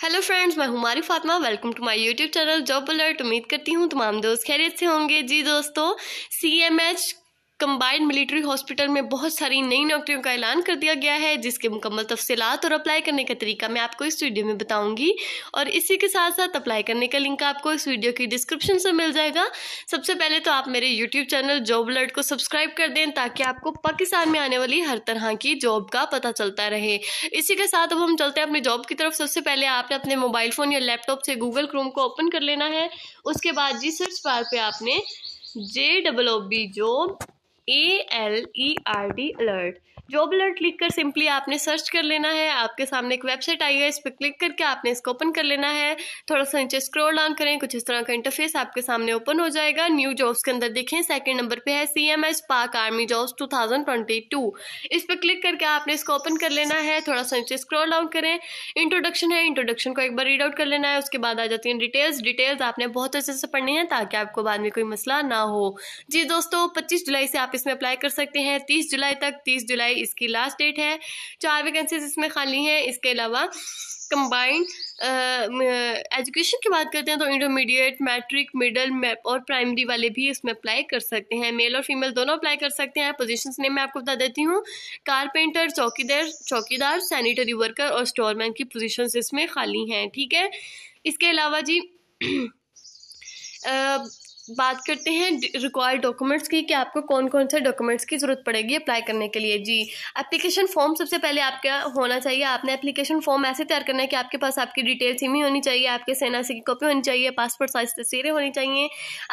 hello friends मैं हूं Fatima welcome to my YouTube channel job alert उम्मीद करती हूँ तमाम दोस्त खैरियत से होंगे जी दोस्तों सीएमएच कंबाइंड मिलिट्री हॉस्पिटल में बहुत सारी नई नौकरियों का ऐलान कर दिया गया है जिसके मुकम्मल तफसीत और अप्लाई करने का तरीका मैं आपको इस वीडियो में बताऊंगी और इसी के साथ साथ अप्लाई करने का लिंक आपको इस वीडियो की डिस्क्रिप्शन से मिल जाएगा सबसे पहले तो आप मेरे यूट्यूब चैनल जॉब अलर्ट को सब्सक्राइब कर दें ताकि आपको पाकिस्तान में आने वाली हर तरह की जॉब का पता चलता रहे इसी के साथ अब हम चलते हैं अपनी जॉब की तरफ सबसे पहले आपने अपने मोबाइल फ़ोन या लैपटॉप से गूगल क्रोम को ओपन कर लेना है उसके बाद जी सर्च बार पे आपने J W B job A L E R D alert job alert लिख कर सिंपली आपने सर्च कर लेना है आपके सामने एक वेबसाइट आई है इस पर क्लिक करके आपने इसको ओपन कर लेना है थोड़ा सा नीचे स्क्रॉल डाउन करें कुछ इस तरह का इंटरफेस आपके सामने ओपन हो जाएगा न्यू जॉब्स के अंदर देखें सेकंड नंबर पे है C M S Pak army jobs two इस पर क्लिक करके आपने इसको ओपन कर लेना है थोड़ा सा नीचे स्क्रॉल डाउन करें इंट्रोडक्शन है इंट्रोडक्शन को एक बार रीड आउट कर लेना है उसके बाद आ जाती है डिटेल्स डिटेल्स आपने बहुत अच्छे से पढ़नी है ताकि आपको बाद में कोई मसला ना हो जी दोस्तों पच्चीस जुलाई से आप आप इसमें अप्लाई कर सकते हैं तीस जुलाई तक तीस जुलाई इसकी लास्ट डेट है चार वैकेंसीज इसमें खाली हैं इसके अलावा कंबाइंड एजुकेशन की बात करते हैं तो इंटरमीडिएट मैट्रिक मिडल और प्राइमरी वाले भी इसमें अप्लाई कर सकते हैं मेल और फीमेल दोनों अप्लाई कर सकते हैं पोजीशंस नेम मैं आपको बता देती हूँ कारपेंटर चौकीदार चौकीदार सैनिटरी वर्कर और स्टोरमैन की पोजीशंस इसमें खाली हैं ठीक है इसके अलावा जी आ, बात करते हैं रिक्वायर्ड डॉक्यूमेंट्स की कि आपको कौन कौन से डॉक्यूमेंट्स की ज़रूरत पड़ेगी अप्लाई करने के लिए जी एप्लीकेशन फॉर्म सबसे पहले आपका होना चाहिए आपने एप्लीकेशन फॉर्म ऐसे तैयार करना है कि आपके पास आपकी डिटेल सिम ही होनी चाहिए आपके सेना सी की कॉपी होनी चाहिए पासपोर्ट साइज तस्वीरें होनी चाहिए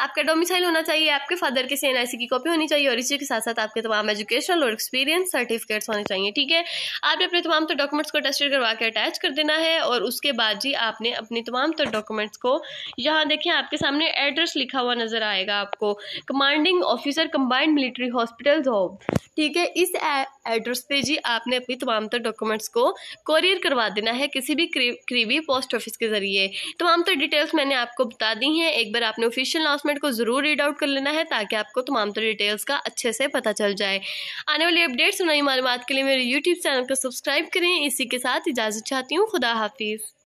आपका डोमिसाइल होना चाहिए आपके फादर के आई सी की कॉपी होनी चाहिए और इसी के साथ साथ आपके तमाम एजुकेशनल और एक्सपीरियंस सर्टिफिकेट्स होने चाहिए ठीक है आपने अपने तमाम तो डॉक्यूमेंट्स को टेस्टेड करवा के अटैच कर देना है और उसके बाद जी आपने अपने तमाम तो डॉक्यूमेंट्स को यहाँ देखें आपके सामने एड्रेस लिखा हुआ नज़र आएगा आपको commanding officer combined military hospital job ठीक है इस एड्रेस पे जी आपने अपनी तमाम तर डॉक्यूमेंट्स को कॉरियर करवा देना है किसी भी करीबी पोस्ट ऑफिस के ज़रिए तमाम तर डिटेल्स मैंने आपको बता दी हैं एक बार आपने ऑफिशियल अनाउंसमेंट को ज़रूर रीड आउट कर लेना है ताकि आपको तमाम तर डिटेल्स का अच्छे से पता चल जाए आने वाली अपडेट्स और नई मालूम के लिए मेरे यूट्यूब चैनल को सब्सक्राइब करें इसी के साथ इजाज़त चाहती हूँ खुदा हाफिज़